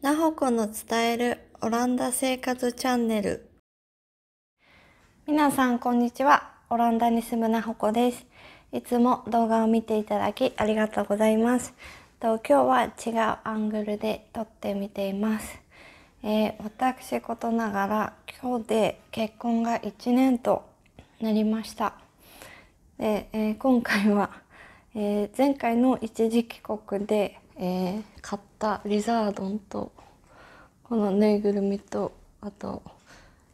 なほこの伝えるオランダ生活チャンネルみなさんこんにちはオランダに住むなほこですいつも動画を見ていただきありがとうございますと今日は違うアングルで撮ってみています、えー、私ことながら今日で結婚が1年となりましたで、えー、今回は、えー、前回の一時帰国でえー、買ったリザードンとこのぬいぐるみとあと、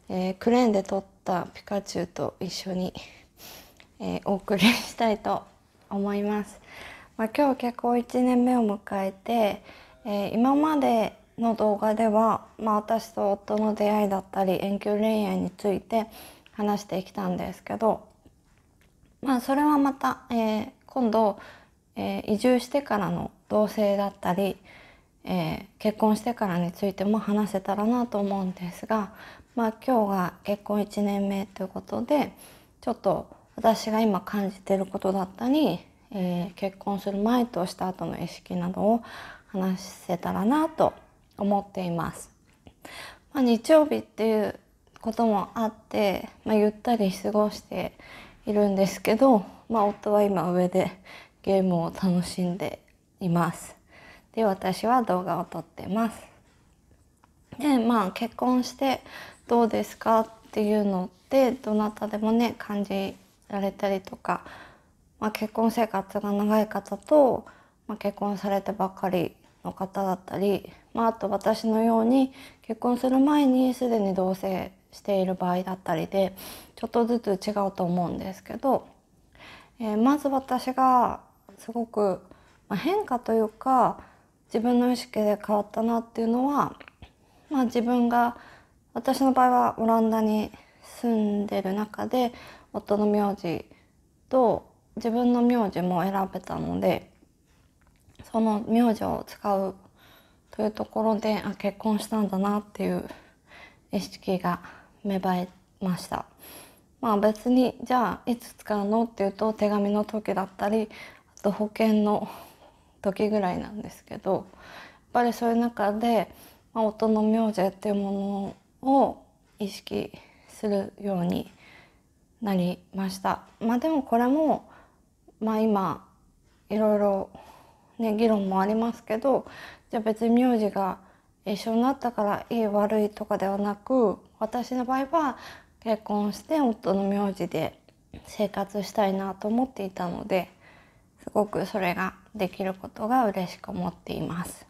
えー、クレーンで撮ったピカチュウと一緒に、えー、お送りしたいと思います。まあ、今日結婚1年目を迎えて、え今までの動画では、まあ、私と夫の出会いだったり遠距離恋愛について話してきたんですけど、まあ、それはまた、え今度えー、移住してからの同棲だったり、えー、結婚してからについても話せたらなと思うんですが、まあ、今日が結婚1年目ということでちょっと私が今感じてることだったり、えー、結婚する前とした後の意識などを話せたらなと思っています。まあ、日曜日っていうこともあって、まあ、ゆったり過ごしているんですけど、まあ、夫は今上でゲームを楽しんでいます。で私は動画を撮ってます。でまあ結婚してどうですかっていうのってどなたでもね感じられたりとか、まあ、結婚生活が長い方と、まあ、結婚されてばかりの方だったり、まあ、あと私のように結婚する前にすでに同棲している場合だったりでちょっとずつ違うと思うんですけど、えー、まず私がすごく、ま変化というか自分の意識で変わったなっていうのは、まあ、自分が私の場合はオランダに住んでる中で夫の名字と自分の名字も選べたのでその名字を使うというところであ結婚したんだなっていう意識が芽生えました。まあ別にじゃあいつ使うのっていうと手紙の時だったりと保険の時ぐらいなんですけどやっぱりそういう中で、まあ、の名字っていうものを意識するようになりました。まあ、でもこれも、まあ、今いろいろね議論もありますけどじゃあ別に名字が一緒になったからいい悪いとかではなく私の場合は結婚して夫の名字で生活したいなと思っていたのですごくそれができることが嬉しく思っています。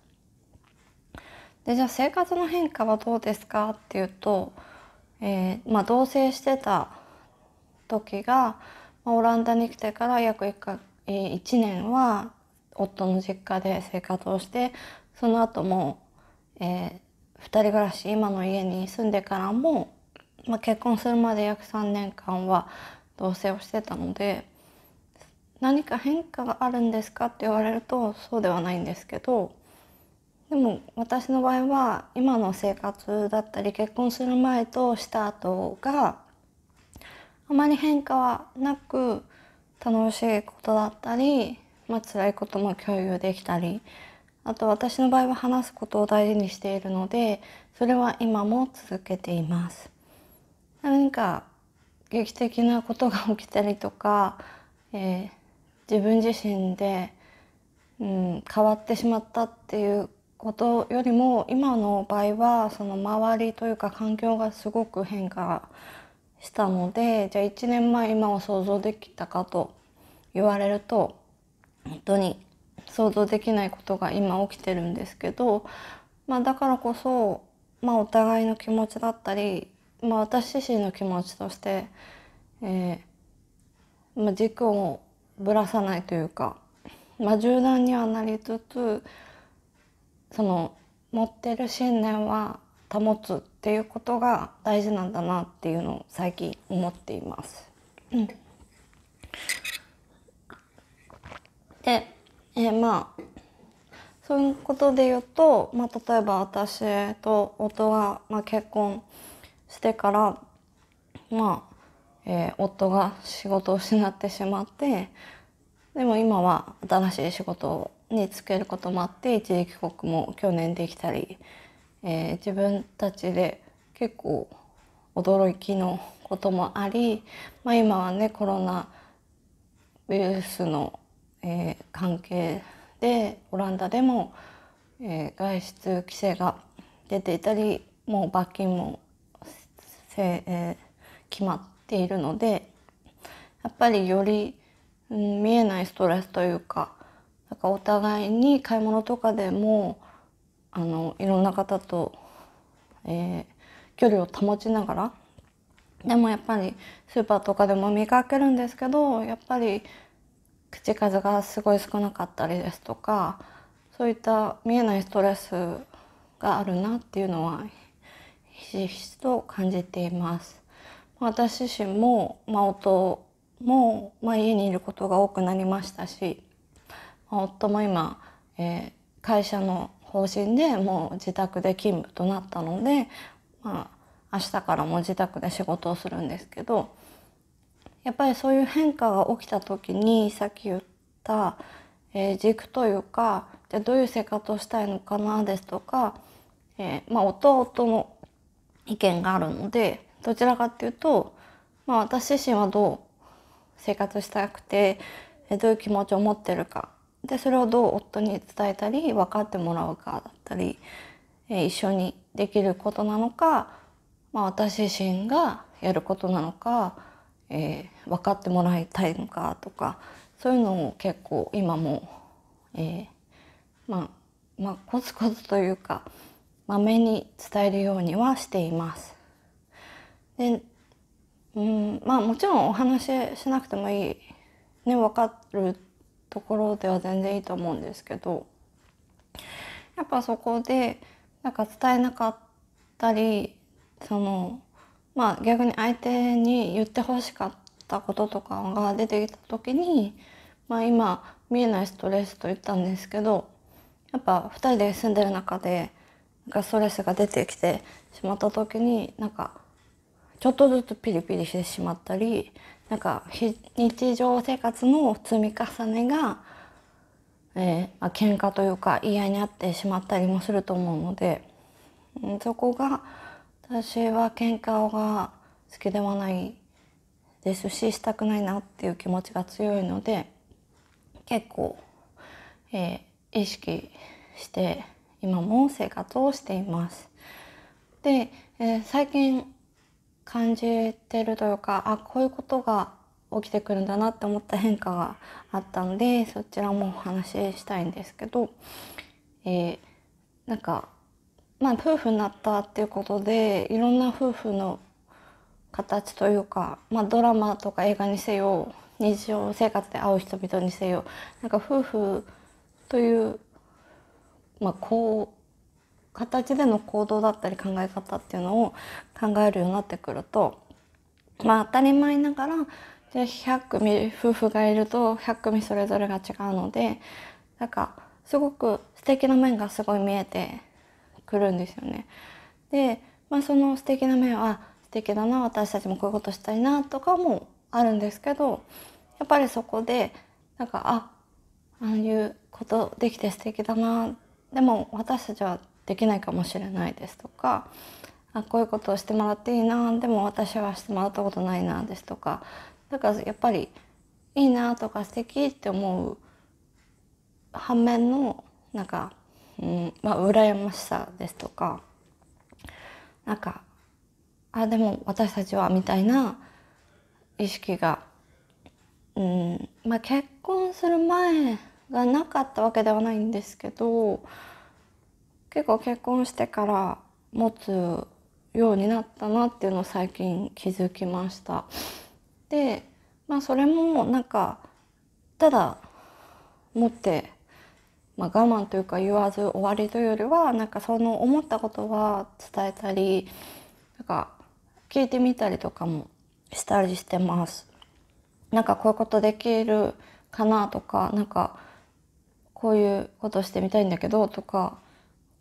でじゃあ生活の変化はどうですかっていうと、えー、まあ、同棲してた時が、まあ、オランダに来てから約 1, か、えー、1年は夫の実家で生活をしてその後も、えー、2人暮らし今の家に住んでからも、まあ、結婚するまで約3年間は同棲をしてたので何か変化があるんですかって言われるとそうではないんですけどでも私の場合は今の生活だったり結婚する前とした後があまり変化はなく楽しいことだったり、まあ辛いことも共有できたりあと私の場合は話すことを大事にしているのでそれは今も続けています。何か劇的なことが起きたりとか、えー自分自身で、うん、変わってしまったっていうことよりも今の場合はその周りというか環境がすごく変化したのでじゃあ1年前今を想像できたかと言われると本当に想像できないことが今起きてるんですけど、まあ、だからこそ、まあ、お互いの気持ちだったり、まあ、私自身の気持ちとして、えーまあ、軸をぶらさないというか、まあ、柔軟にはなりつつその持ってる信念は保つっていうことが大事なんだなっていうのを最近思っています。うん、で、えー、まあそういうことで言うと、まあ、例えば私と夫が、まあ、結婚してからまあえー、夫が仕事を失ってしまってでも今は新しい仕事に就けることもあって一時帰国も去年できたり、えー、自分たちで結構驚きのこともあり、まあ、今はねコロナウイルスの、えー、関係でオランダでも、えー、外出規制が出ていたりもう罰金も、えー、決まって。ているのでやっぱりより、うん、見えないストレスというかなんかお互いに買い物とかでもあのいろんな方と、えー、距離を保ちながらでもやっぱりスーパーとかでも見かけるんですけどやっぱり口数がすごい少なかったりですとかそういった見えないストレスがあるなっていうのはひしひしと感じています。私自身も、まあ、夫も、まあ、家にいることが多くなりましたし、まあ、夫も今、えー、会社の方針でもう自宅で勤務となったので、まあ、明日からも自宅で仕事をするんですけどやっぱりそういう変化が起きた時にさっき言った、えー、軸というかじゃどういう生活をしたいのかなですとか、えー、まあ、夫は夫の意見があるのでどちらかっていうと、まあ、私自身はどう生活したくてどういう気持ちを持ってるかでそれをどう夫に伝えたり分かってもらうかだったり一緒にできることなのか、まあ、私自身がやることなのか、えー、分かってもらいたいのかとかそういうのを結構今も、えー、まあまあコツコツというかまめに伝えるようにはしています。で、うん、まあもちろんお話ししなくてもいい、ね、分かるところでは全然いいと思うんですけど、やっぱそこで、なんか伝えなかったり、その、まあ逆に相手に言ってほしかったこととかが出てきた時に、まあ今、見えないストレスと言ったんですけど、やっぱ2人で住んでる中でなんかストレスが出てきてしまった時になんかちょっとずつピリピリしてしまったりなんか日常生活の積み重ねが、えーまあ、喧嘩というか言い合いになってしまったりもすると思うので、そこが私は喧嘩が好きではないですししたくないなっていう気持ちが強いので結構、えー、意識して今も生活をしています。で、えー、最近感じてるというかあこういうことが起きてくるんだなって思った変化があったのでそちらもお話ししたいんですけど、えー、なんかまあ夫婦になったっていうことでいろんな夫婦の形というか、まあ、ドラマとか映画にせよ日常生活で会う人々にせよなんか夫婦という、まあ、こう形での行動だったり考え方っていうのを考えるようになってくるとまあ当たり前ながらじゃ100組夫婦がいると100組それぞれが違うのでなんかすごく素敵な面がすごい見えてくるんですよね。で、まあ、その素敵な面は素敵だな私たちもこういうことしたいなとかもあるんですけどやっぱりそこでなんかあああいうことできて素敵だなでも私たちはできないかもしれないですとかあこういうことをしてもらっていいなでも私はしてもらったことないなですとかだからやっぱりいいなとか素敵って思う反面のなんか、うんまあ、羨ましさですとかなんかあでも私たちはみたいな意識が、うんまあ、結婚する前がなかったわけではないんですけど結構結婚してから持つようになったなっていうのを最近気づきました。でまあそれもなんかただ持って、まあ、我慢というか言わず終わりというよりはなんかその思ったことは伝えたりなんか聞いてみたりとかもしたりしてます。なんかこういうことできるかなとかなんかこういうことしてみたいんだけどとか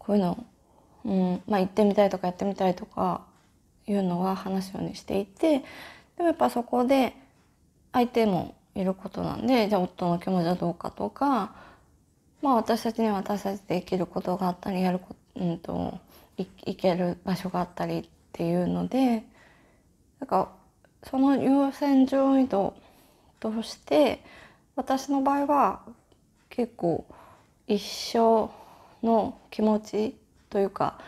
こういうの、うんまあ、行ってみたいとかやってみたいとかいうのは話をにしていてでもやっぱそこで相手もいることなんでじゃあ夫の気持ちはどうかとか、まあ、私たちには私たちで生きることがあったりやること、うんと、と行ける場所があったりっていうのでなんかその優先順位ととして私の場合は結構一生の気持ちというか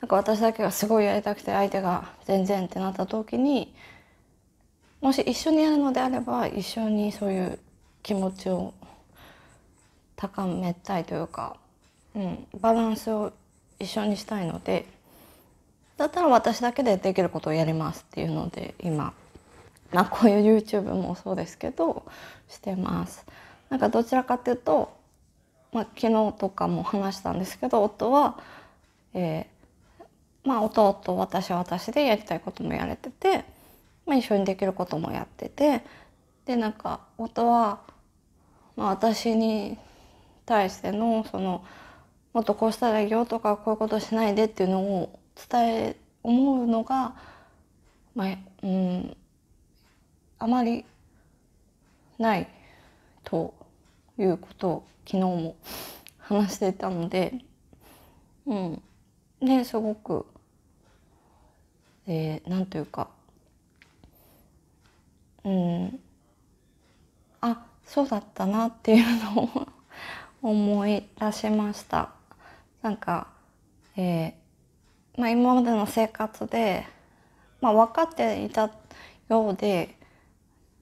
なんか私だけがすごいやりたくて相手が全然ってなった時にもし一緒にやるのであれば一緒にそういう気持ちを高めたいというか、うん、バランスを一緒にしたいのでだったら私だけでできることをやりますっていうので今、まあ、こういう YouTube もそうですけどしてます。なんかどちらかというとまあ、昨日とかも話したんですけど夫は、えー、まあ、弟私は私でやりたいこともやれてて、まあ、一緒にできることもやっててでなんか夫は、まあ、私に対してのそのもっとこうしたらいいよとかこういうことしないでっていうのを伝え思うのが、まあうん、あまりないということを昨日も話していたので、うん。ね、すごく、えー、なんというか、うん、あ、そうだったなっていうのを思い出しました。なんか、えー、まあ、今までの生活で、まあ、分かっていたようで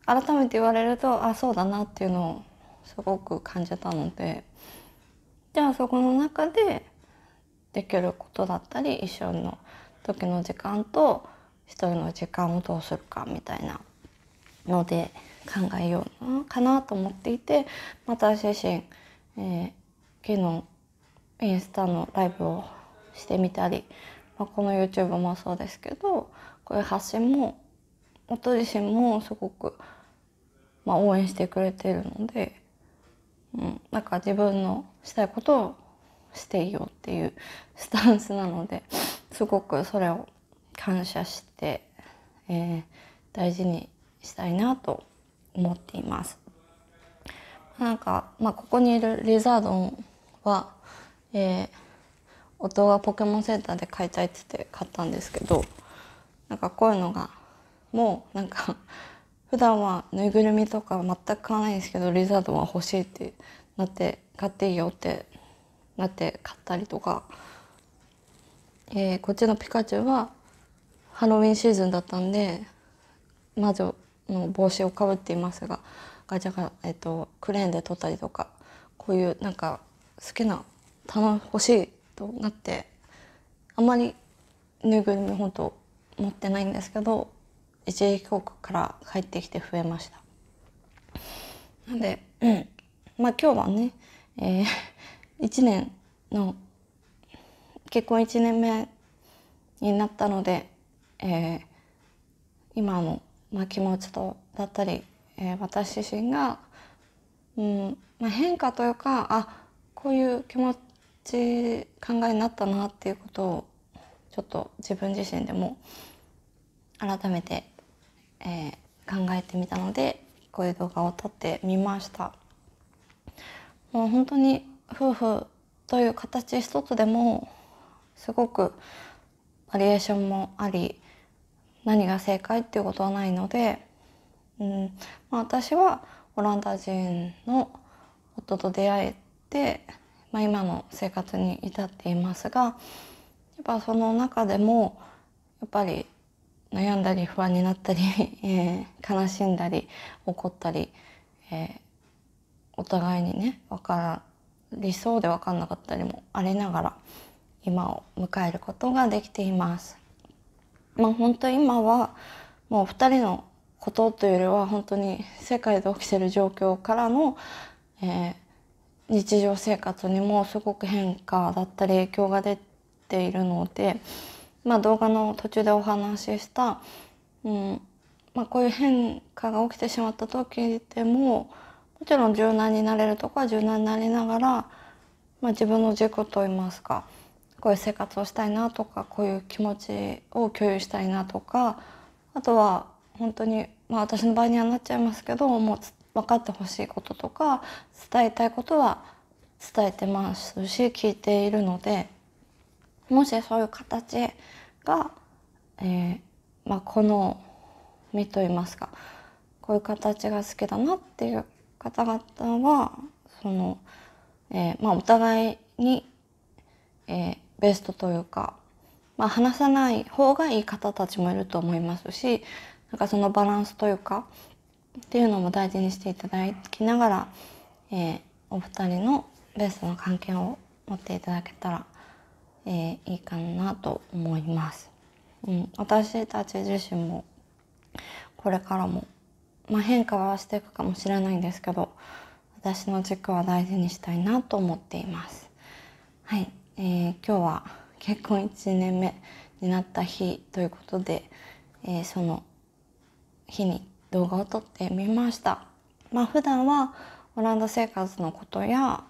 改めて言われるとあそうだなっていうのをすごく感じたのでじゃあそこの中でできることだったり一緒の時の時間と一人の時間をどうするかみたいなので考えようかなと思っていてまた私自身、えー、昨日インスタのライブをしてみたり、まあ、この YouTube もそうですけどこういう発信も音自身もすごく、まあ、応援してくれているのでうん、なんか自分のしたいことをしていようっていうスタンスなのですごくそれを感謝して、えー、大事にしたいなと思っています。なんか、まあ、ここにいるリザードンは、えー、音がポケモンセンターで買いたいって言って買ったんですけどなんかこういうのがもうなんか普段はぬいぐるみとか全く買わないんですけどリザードンは欲しいってなって買っていいよってなって買ったりとか、えー、こっちのピカチュウはハロウィンシーズンだったんで魔女の帽子をかぶっていますがガチャガ、えーと、とクレーンで撮ったりとかこういうなんか好きな棚欲しいとなってあんまりぬいぐるみ本当持ってないんですけど一時帰国から帰ってきて増えましたなんで、うん、まあ今日はね、えー、1 年の結婚1年目になったので、えー、今の、まあ、気持ちとだったり、えー、私自身が、うんまあ、変化というかあこういう気持ち考えになったなっていうことをちょっと自分自身でも改めてえー、考えてみたのでこういう動画を撮ってみましたもう本当に夫婦という形一つでもすごくバリエーションもあり何が正解っていうことはないので、うんまあ、私はオランダ人の夫と出会えて、まあ、今の生活に至っていますがやっぱその中でもやっぱり悩んだり不安になったり、えー、悲しんだり怒ったり、えー、お互いにね分から理想で分かんなかったりもありながら今を迎えることができています。まあ、本当今はもう2人のことというよりは本当に世界で起きてる状況からの、えー、日常生活にもすごく変化だったり影響が出ているので。まあ、動画の途中でお話しした、うんまあ、こういう変化が起きてしまった時でももちろん柔軟になれるとこは柔軟になりながら、まあ、自分の軸といいますかこういう生活をしたいなとかこういう気持ちを共有したいなとかあとは本当に、まあ、私の場合にはなっちゃいますけどもう分かってほしいこととか伝えたいことは伝えてますし聞いているので。もしそういう形が、えー、まあ、この身といいますかこういう形が好きだなっていう方々はその、えー、まあ、お互いに、えー、ベストというか、まあ、話さない方がいい方たちもいると思いますしなんかそのバランスというかっていうのも大事にしていただきながら、えー、お二人のベストの関係を持っていただけたらえー、いいかなと思います。うん、私たち自身もこれからも、まあ、変化はしていくかもしれないんですけど私の軸は大事にしたいなと思っています。はい、えー、今日は結婚1年目になった日ということで、えー、その日に動画を撮ってみました。まあ、普段はオランダ生活のことや、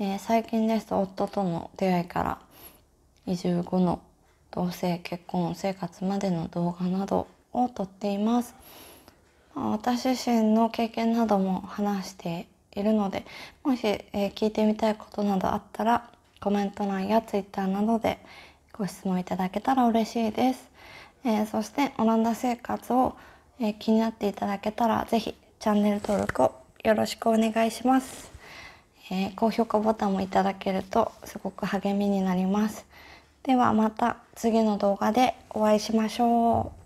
えー、最近ですと夫との出会いから移住後の同性結婚生活までの動画などを撮っています。私自身の経験なども話しているのでもし、えー、聞いてみたいことなどあったらコメント欄やツイッターなどでご質問いただけたら嬉しいです。えー、そしてオランダ生活を、えー、気になっていただけたらぜひチャンネル登録をよろしくお願いします。え高評価ボタンもいただけるとすごく励みになります。ではまた次の動画でお会いしましょう。